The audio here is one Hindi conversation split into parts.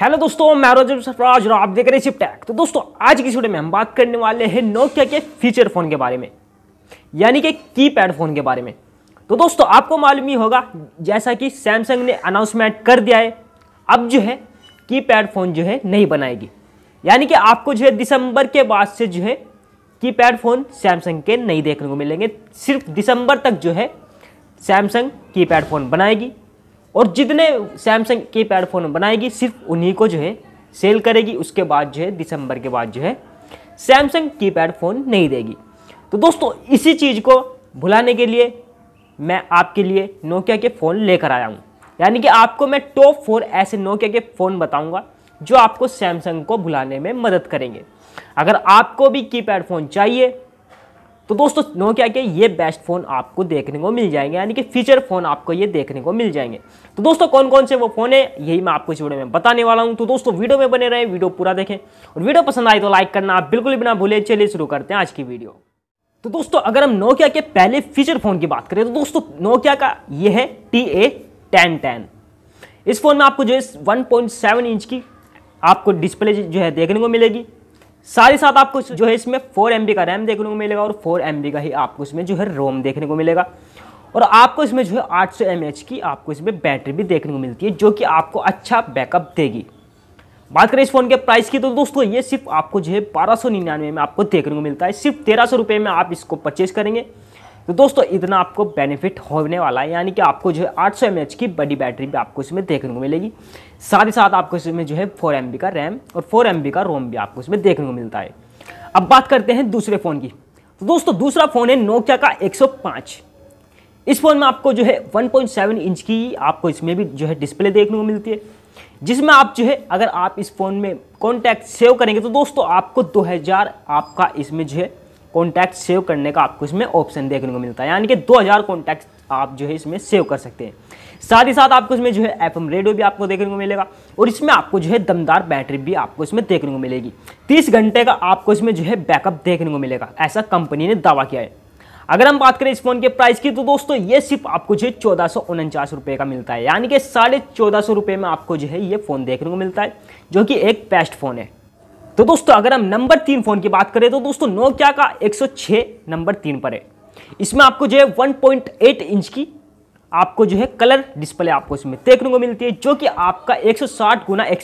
हेलो दोस्तों मैं रोजब सफराज और आप देख रहे हैं चिपटैक तो दोस्तों आज की वीडियो में हम बात करने वाले हैं नोकिया के फीचर फ़ोन के बारे में यानी कि कीपैड फ़ोन के बारे में तो दोस्तों आपको मालूम ही होगा जैसा कि सैमसंग ने अनाउंसमेंट कर दिया है अब जो है कीपैड फ़ोन जो है नहीं बनाएगी यानी कि आपको जो है दिसंबर के बाद से जो है पैड फ़ोन सैमसंग के नहीं देखने को मिलेंगे सिर्फ दिसंबर तक जो है सैमसंग की फ़ोन बनाएगी और जितने सैमसंग की पैड फ़ोन बनाएगी सिर्फ उन्हीं को जो है सेल करेगी उसके बाद जो है दिसंबर के बाद जो है सैमसंग की पैड फ़ोन नहीं देगी तो दोस्तों इसी चीज़ को भुलाने के लिए मैं आपके लिए नोकिया के फ़ोन लेकर आया हूँ यानी कि आपको मैं टॉप फोर ऐसे नोकिया के फ़ोन बताऊँगा जो आपको सैमसंग को भुलाने में मदद करेंगे अगर आपको भी कीपैड फ़ोन चाहिए तो दोस्तों नोकिया के ये बेस्ट फ़ोन आपको देखने को मिल जाएंगे यानी कि फीचर फ़ोन आपको ये देखने को मिल जाएंगे तो दोस्तों कौन कौन से वो फ़ोन है यही मैं आपको इस वीडियो में बताने वाला हूँ तो दोस्तों वीडियो में बने रहे वीडियो पूरा देखें और वीडियो पसंद आए तो लाइक करना आप बिल्कुल भी ना भूलें चलिए शुरू करते हैं आज की वीडियो तो दोस्तों अगर हम नोकिया के पहले फीचर फ़ोन की बात करें तो दोस्तों नोकिया का ये है टी ए टेन टेन इस फ़ोन में आपको जो है वन इंच की आपको डिस्प्ले जो है देखने को मिलेगी साथ ही साथ आपको जो है इसमें फोर एम का रैम देखने को मिलेगा और फोर एम का ही आपको इसमें जो है रोम देखने को मिलेगा और आपको इसमें जो है आठ सौ की आपको इसमें बैटरी भी देखने को मिलती है जो कि आपको अच्छा बैकअप देगी बात करें इस फ़ोन के प्राइस की तो दोस्तों ये सिर्फ आपको जो है बारह सौ निन्यानवे में आपको देखने को मिलता है सिर्फ तेरह सौ रुपये में आप इसको परचेज करेंगे तो दोस्तों इतना आपको बेनिफिट होने वाला है यानी कि आपको जो है आठ सौ की बड़ी बैटरी भी आपको इसमें देखने को मिलेगी साथ ही साथ आपको इसमें जो है फोर एम का रैम और फोर एम का रोम भी आपको इसमें देखने को मिलता है अब बात करते हैं दूसरे फ़ोन की तो दोस्तों दूसरा फ़ोन है नोकिया का पाँच इस फ़ोन में आपको जो है 1.7 इंच की आपको इसमें भी जो है डिस्प्ले देखने को मिलती है जिसमें आप जो है अगर आप इस फ़ोन में कॉन्टैक्ट सेव करेंगे तो दोस्तों आपको 2000 आपका इसमें जो है कॉन्टैक्ट सेव करने का आपको इसमें ऑप्शन देखने को मिलता है यानी कि 2000 कॉन्टैक्ट आप जो है इसमें सेव कर सकते हैं साथ ही साथ आपको इसमें जो है एफ एम रेडियो भी आपको देखने को मिलेगा और इसमें आपको जो है दमदार बैटरी भी आपको इसमें देखने को मिलेगी तीस घंटे का आपको इसमें जो है बैकअप देखने को मिलेगा ऐसा कंपनी ने दावा किया है अगर हम बात करें इस फोन के प्राइस की तो दोस्तों ये सिर्फ आपको जो है चौदह सौ उनचास रुपये का मिलता है यानी कि साढ़े चौदह सौ रुपये में आपको जो है ये फ़ोन देखने को मिलता है जो कि एक बेस्ट फ़ोन है तो दोस्तों अगर हम नंबर तीन फ़ोन की बात करें तो दोस्तों नोकिया का 106 नंबर तीन पर है इसमें आपको जो है 1.8 इंच की आपको जो है कलर डिस्प्ले आपको इसमें देखने को मिलती है जो कि आपका 160 सौ साठ गुना एक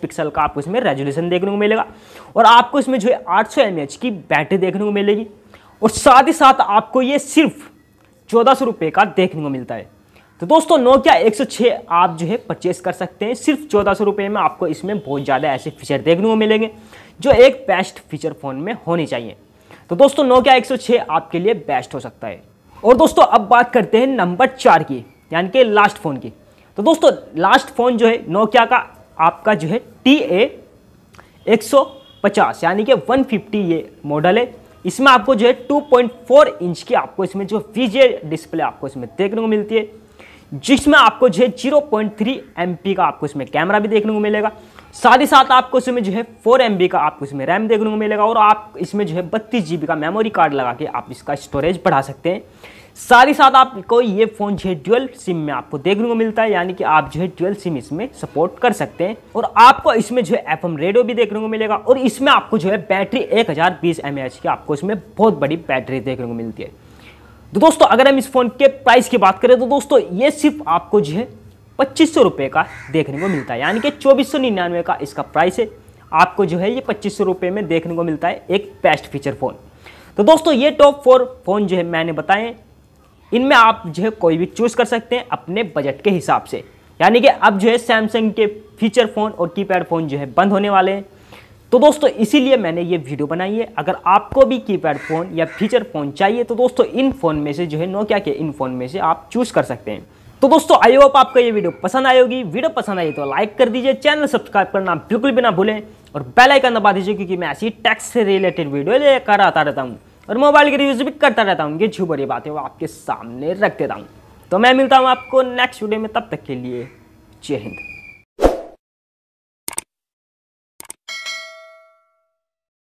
पिक्सल का आपको इसमें रेजोल्यूशन देखने को मिलेगा और आपको इसमें जो है 800 सौ की बैटरी देखने को मिलेगी और साथ ही साथ आपको ये सिर्फ चौदह सौ रुपये का देखने को मिलता है तो दोस्तों नोकिया 106 आप जो है परचेस कर सकते हैं सिर्फ चौदह सौ रुपये में आपको इसमें बहुत ज़्यादा ऐसे फीचर देखने को मिलेंगे जो एक बेस्ट फीचर फ़ोन में होने चाहिए तो दोस्तों नोकिया 106 आपके लिए बेस्ट हो सकता है और दोस्तों अब बात करते हैं नंबर चार की यानी कि लास्ट फ़ोन की तो दोस्तों लास्ट फ़ोन जो है नोकिया का आपका जो है टी ए एक सौ पचास यानी कि वन फिफ्टी ये मॉडल है इसमें आपको जो है टू पॉइंट फोर इंच की आपको इसमें जो फीजे डिस्प्ले आपको इसमें देखने को मिलती है जिसमें आपको जो है zero point three M P का आपको इसमें कैमरा भी देखने को मिलेगा साथ ही साथ आपको इसमें जो है फोर एम बी का आपको इसमें रैम देखने को मिलेगा और आप इसमें जो है बत्तीस जी बी का मेमोरी कार्ड लगा के आप इसका स्टोरेज बढ़ा सकते हैं साथ ही साथ आपको ये फ़ोन जो है ड्यूल सिम में आपको देखने को मिलता है यानी कि आप जो है ड्यूल सिम इसमें सपोर्ट कर सकते हैं और आपको इसमें जो है एफ एम रेडियो भी देखने को मिलेगा और इसमें आपको जो है बैटरी एक हज़ार बीस एम एच की आपको इसमें बहुत बड़ी बैटरी देखने को मिलती है तो दोस्तों अगर हम इस फ़ोन के प्राइस की बात करें तो दोस्तों ये सिर्फ आपको जो है पच्चीस सौ रुपये का देखने को मिलता है यानी कि चौबीस सौ निन्यानवे का इसका प्राइस है आपको जो है ये पच्चीस सौ रुपये में देखने को मिलता है एक बेस्ट फीचर फ़ोन तो दोस्तों ये टॉप फोर फ़ोन जो है मैंने बताए इनमें आप जो है कोई भी चूज़ कर सकते हैं अपने बजट के हिसाब से यानी कि अब जो है सैमसंग के फीचर फ़ोन और कीपैड फ़ोन जो है बंद होने वाले हैं तो दोस्तों इसीलिए मैंने ये वीडियो बनाई है अगर आपको भी कीपैड फ़ोन या फीचर फ़ोन चाहिए तो दोस्तों इन फ़ोन में से जो है नोकिया के इन फ़ोन में से आप चूज़ कर सकते हैं तो दोस्तों आई होप आपको ये वीडियो पसंद आई होगी वीडियो पसंद आई तो लाइक कर दीजिए चैनल सब्सक्राइब करना बिल्कुल भी ना भूलें और बेल आइकन दबा दीजिए क्योंकि मैं ऐसी टैक्स से रिलेटेड वीडियो लेकर आता रहता हूँ और मोबाइल के रिव्यूज भी करता रहता हूँ ये बड़ी बातें वो आपके सामने रख देता हूँ तो मैं मिलता हूँ आपको नेक्स्ट वीडियो में तब तक के लिए जय हिंद